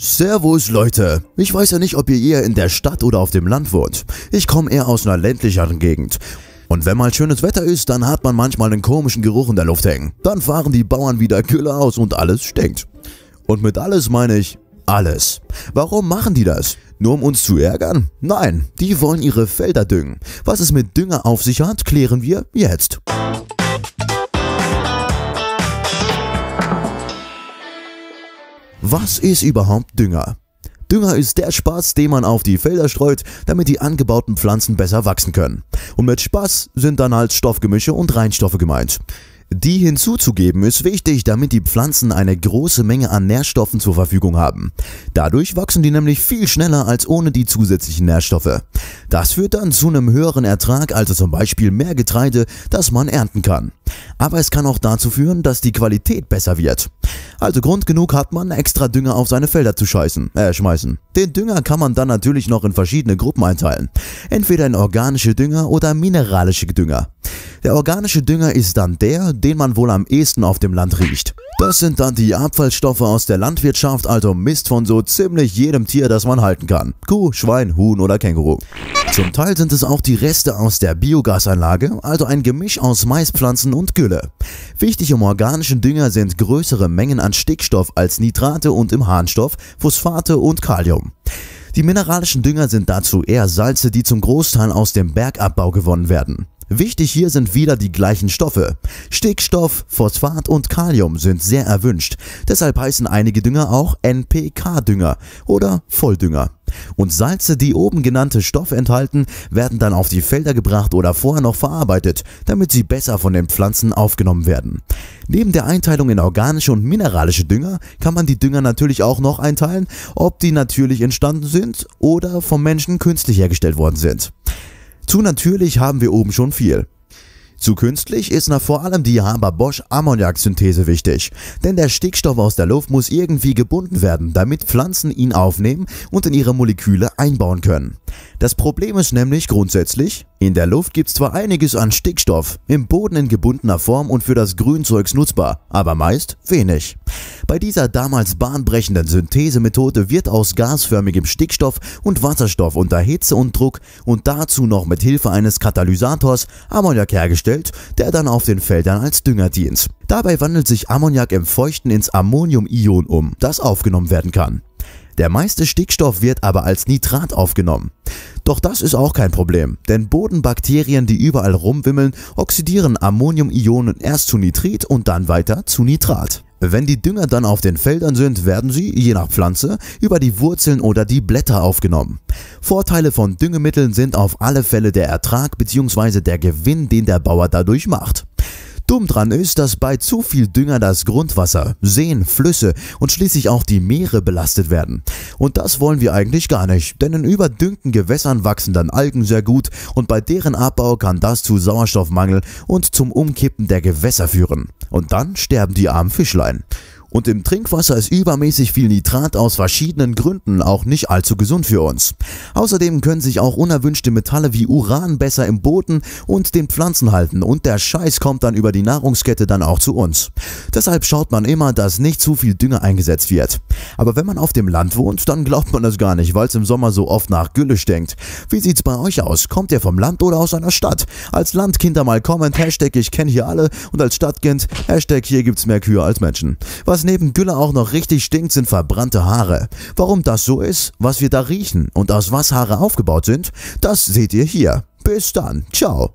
Servus Leute, ich weiß ja nicht, ob ihr eher in der Stadt oder auf dem Land wohnt. Ich komme eher aus einer ländlicheren Gegend. Und wenn mal schönes Wetter ist, dann hat man manchmal einen komischen Geruch in der Luft hängen. Dann fahren die Bauern wieder Gülle aus und alles stinkt. Und mit alles meine ich alles. Warum machen die das? Nur um uns zu ärgern? Nein, die wollen ihre Felder düngen. Was es mit Dünger auf sich hat, klären wir jetzt. Was ist überhaupt Dünger? Dünger ist der Spaß, den man auf die Felder streut, damit die angebauten Pflanzen besser wachsen können. Und mit Spaß sind dann halt Stoffgemische und Reinstoffe gemeint. Die hinzuzugeben ist wichtig, damit die Pflanzen eine große Menge an Nährstoffen zur Verfügung haben. Dadurch wachsen die nämlich viel schneller als ohne die zusätzlichen Nährstoffe. Das führt dann zu einem höheren Ertrag, also zum Beispiel mehr Getreide, das man ernten kann. Aber es kann auch dazu führen, dass die Qualität besser wird. Also Grund genug hat man, extra Dünger auf seine Felder zu scheißen, äh, schmeißen. Den Dünger kann man dann natürlich noch in verschiedene Gruppen einteilen. Entweder in organische Dünger oder mineralische Dünger. Der organische Dünger ist dann der, den man wohl am ehesten auf dem Land riecht. Das sind dann die Abfallstoffe aus der Landwirtschaft, also Mist von so ziemlich jedem Tier, das man halten kann. Kuh, Schwein, Huhn oder Känguru. Zum Teil sind es auch die Reste aus der Biogasanlage, also ein Gemisch aus Maispflanzen und Gülle. Wichtig im organischen Dünger sind größere Mengen an Stickstoff als Nitrate und im Harnstoff Phosphate und Kalium. Die mineralischen Dünger sind dazu eher Salze, die zum Großteil aus dem Bergabbau gewonnen werden. Wichtig hier sind wieder die gleichen Stoffe. Stickstoff, Phosphat und Kalium sind sehr erwünscht. Deshalb heißen einige Dünger auch NPK-Dünger oder Volldünger. Und Salze, die oben genannte Stoffe enthalten, werden dann auf die Felder gebracht oder vorher noch verarbeitet, damit sie besser von den Pflanzen aufgenommen werden. Neben der Einteilung in organische und mineralische Dünger kann man die Dünger natürlich auch noch einteilen, ob die natürlich entstanden sind oder vom Menschen künstlich hergestellt worden sind. Zu natürlich haben wir oben schon viel. Zu künstlich ist nach vor allem die Haber-Bosch Ammoniak-Synthese wichtig, denn der Stickstoff aus der Luft muss irgendwie gebunden werden, damit Pflanzen ihn aufnehmen und in ihre Moleküle einbauen können. Das Problem ist nämlich grundsätzlich, in der Luft gibt es zwar einiges an Stickstoff, im Boden in gebundener Form und für das Grünzeugs nutzbar, aber meist wenig. Bei dieser damals bahnbrechenden Synthesemethode wird aus gasförmigem Stickstoff und Wasserstoff unter Hitze und Druck und dazu noch mit Hilfe eines Katalysators Ammoniak hergestellt, der dann auf den Feldern als Dünger dient. Dabei wandelt sich Ammoniak im Feuchten ins Ammoniumion um, das aufgenommen werden kann. Der meiste Stickstoff wird aber als Nitrat aufgenommen. Doch das ist auch kein Problem, denn Bodenbakterien, die überall rumwimmeln, oxidieren Ammoniumionen erst zu Nitrit und dann weiter zu Nitrat. Wenn die Dünger dann auf den Feldern sind, werden sie, je nach Pflanze, über die Wurzeln oder die Blätter aufgenommen. Vorteile von Düngemitteln sind auf alle Fälle der Ertrag bzw. der Gewinn, den der Bauer dadurch macht. Dumm dran ist, dass bei zu viel Dünger das Grundwasser, Seen, Flüsse und schließlich auch die Meere belastet werden. Und das wollen wir eigentlich gar nicht, denn in überdüngten Gewässern wachsen dann Algen sehr gut und bei deren Abbau kann das zu Sauerstoffmangel und zum Umkippen der Gewässer führen. Und dann sterben die armen Fischlein. Und im Trinkwasser ist übermäßig viel Nitrat aus verschiedenen Gründen auch nicht allzu gesund für uns. Außerdem können sich auch unerwünschte Metalle wie Uran besser im Boden und den Pflanzen halten und der Scheiß kommt dann über die Nahrungskette dann auch zu uns. Deshalb schaut man immer, dass nicht zu viel Dünger eingesetzt wird. Aber wenn man auf dem Land wohnt, dann glaubt man das gar nicht, weil es im Sommer so oft nach Gülle stinkt. Wie sieht's bei euch aus? Kommt ihr vom Land oder aus einer Stadt? Als Landkinder mal comment, Hashtag ich kenne hier alle und als Stadtkind, Hashtag hier gibt's mehr Kühe als Menschen. Was was neben Gülle auch noch richtig stinkt, sind verbrannte Haare. Warum das so ist, was wir da riechen und aus was Haare aufgebaut sind, das seht ihr hier. Bis dann. Ciao.